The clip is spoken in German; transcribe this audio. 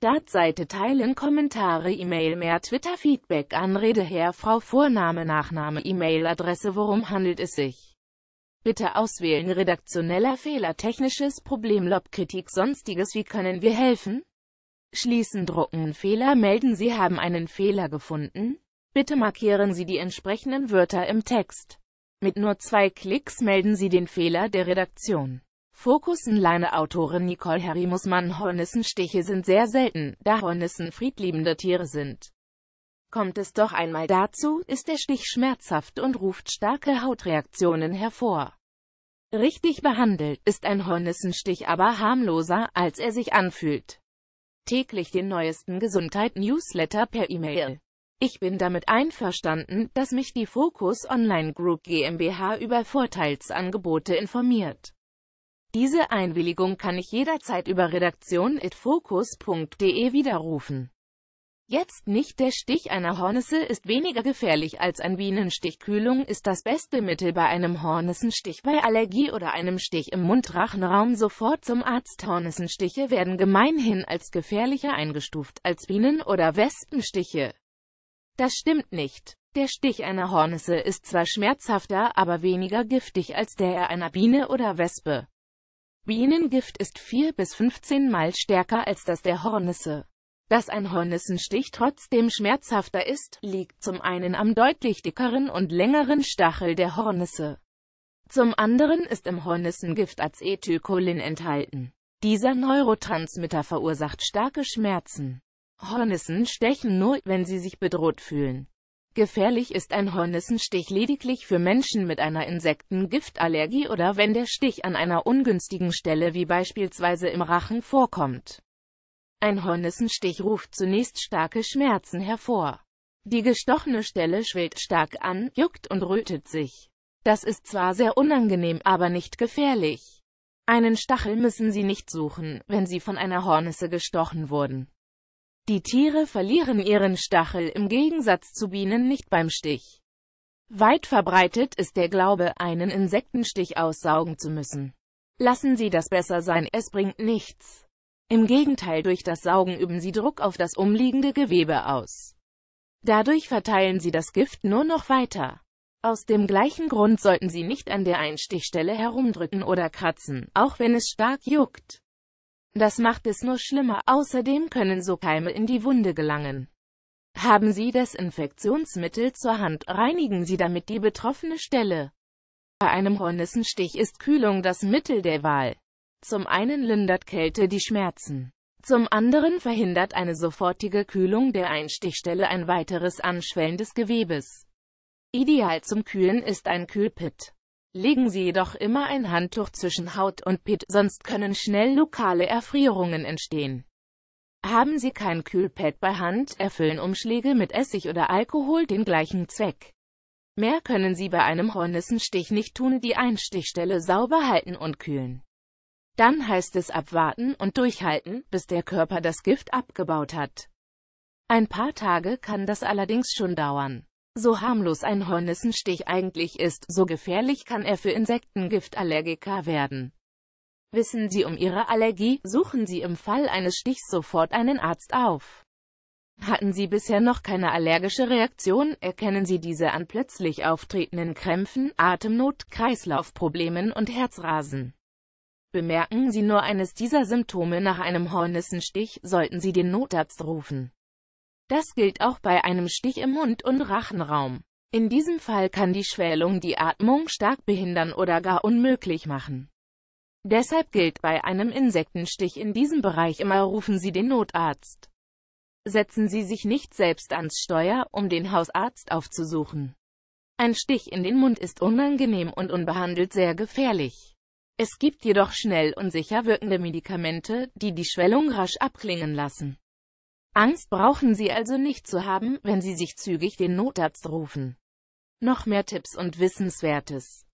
Startseite teilen, Kommentare, E-Mail, mehr Twitter, Feedback, Anrede, Herr, Frau, Vorname, Nachname, E-Mail-Adresse, worum handelt es sich? Bitte auswählen, redaktioneller Fehler, technisches Problem, Lob, Kritik, sonstiges, wie können wir helfen? Schließen, drucken, Fehler, melden, Sie haben einen Fehler gefunden? Bitte markieren Sie die entsprechenden Wörter im Text. Mit nur zwei Klicks melden Sie den Fehler der Redaktion. Fokus-Leine-Autorin Nicole Harry muss Hornissenstiche sind sehr selten, da Hornissen friedliebende Tiere sind. Kommt es doch einmal dazu, ist der Stich schmerzhaft und ruft starke Hautreaktionen hervor. Richtig behandelt, ist ein Hornissenstich aber harmloser, als er sich anfühlt. Täglich den neuesten Gesundheit-Newsletter per E-Mail. Ich bin damit einverstanden, dass mich die Focus Online Group GmbH über Vorteilsangebote informiert. Diese Einwilligung kann ich jederzeit über redaktion.focus.de widerrufen. Jetzt nicht der Stich einer Hornisse ist weniger gefährlich als ein Bienenstich. Kühlung ist das beste Mittel bei einem Hornissenstich. Bei Allergie oder einem Stich im Mundrachenraum sofort zum Arzt. Hornissenstiche werden gemeinhin als gefährlicher eingestuft als Bienen- oder Wespenstiche. Das stimmt nicht. Der Stich einer Hornisse ist zwar schmerzhafter, aber weniger giftig als der einer Biene oder Wespe. Bienengift ist 4 bis 15 Mal stärker als das der Hornisse. Dass ein Hornissenstich trotzdem schmerzhafter ist, liegt zum einen am deutlich dickeren und längeren Stachel der Hornisse. Zum anderen ist im Hornissengift Acetycholin enthalten. Dieser Neurotransmitter verursacht starke Schmerzen. Hornissen stechen nur, wenn sie sich bedroht fühlen. Gefährlich ist ein Hornissenstich lediglich für Menschen mit einer Insektengiftallergie oder wenn der Stich an einer ungünstigen Stelle wie beispielsweise im Rachen vorkommt. Ein Hornissenstich ruft zunächst starke Schmerzen hervor. Die gestochene Stelle schwillt stark an, juckt und rötet sich. Das ist zwar sehr unangenehm, aber nicht gefährlich. Einen Stachel müssen Sie nicht suchen, wenn Sie von einer Hornisse gestochen wurden. Die Tiere verlieren ihren Stachel im Gegensatz zu Bienen nicht beim Stich. Weit verbreitet ist der Glaube, einen Insektenstich aussaugen zu müssen. Lassen Sie das besser sein, es bringt nichts. Im Gegenteil, durch das Saugen üben Sie Druck auf das umliegende Gewebe aus. Dadurch verteilen Sie das Gift nur noch weiter. Aus dem gleichen Grund sollten Sie nicht an der Einstichstelle herumdrücken oder kratzen, auch wenn es stark juckt. Das macht es nur schlimmer, außerdem können so Keime in die Wunde gelangen. Haben Sie Desinfektionsmittel zur Hand, reinigen Sie damit die betroffene Stelle. Bei einem Hornissenstich ist Kühlung das Mittel der Wahl. Zum einen lindert Kälte die Schmerzen. Zum anderen verhindert eine sofortige Kühlung der Einstichstelle ein weiteres Anschwellen des Gewebes. Ideal zum Kühlen ist ein Kühlpit. Legen Sie jedoch immer ein Handtuch zwischen Haut und Pit, sonst können schnell lokale Erfrierungen entstehen. Haben Sie kein Kühlpad bei Hand, erfüllen Umschläge mit Essig oder Alkohol den gleichen Zweck. Mehr können Sie bei einem Hornissenstich nicht tun, die Einstichstelle sauber halten und kühlen. Dann heißt es abwarten und durchhalten, bis der Körper das Gift abgebaut hat. Ein paar Tage kann das allerdings schon dauern. So harmlos ein Hornissenstich eigentlich ist, so gefährlich kann er für Insektengiftallergiker werden. Wissen Sie um Ihre Allergie, suchen Sie im Fall eines Stichs sofort einen Arzt auf. Hatten Sie bisher noch keine allergische Reaktion, erkennen Sie diese an plötzlich auftretenden Krämpfen, Atemnot, Kreislaufproblemen und Herzrasen. Bemerken Sie nur eines dieser Symptome nach einem Hornissenstich, sollten Sie den Notarzt rufen. Das gilt auch bei einem Stich im Mund- und Rachenraum. In diesem Fall kann die Schwellung die Atmung stark behindern oder gar unmöglich machen. Deshalb gilt bei einem Insektenstich in diesem Bereich immer rufen Sie den Notarzt. Setzen Sie sich nicht selbst ans Steuer, um den Hausarzt aufzusuchen. Ein Stich in den Mund ist unangenehm und unbehandelt sehr gefährlich. Es gibt jedoch schnell und sicher wirkende Medikamente, die die Schwellung rasch abklingen lassen. Angst brauchen Sie also nicht zu haben, wenn Sie sich zügig den Notarzt rufen. Noch mehr Tipps und Wissenswertes.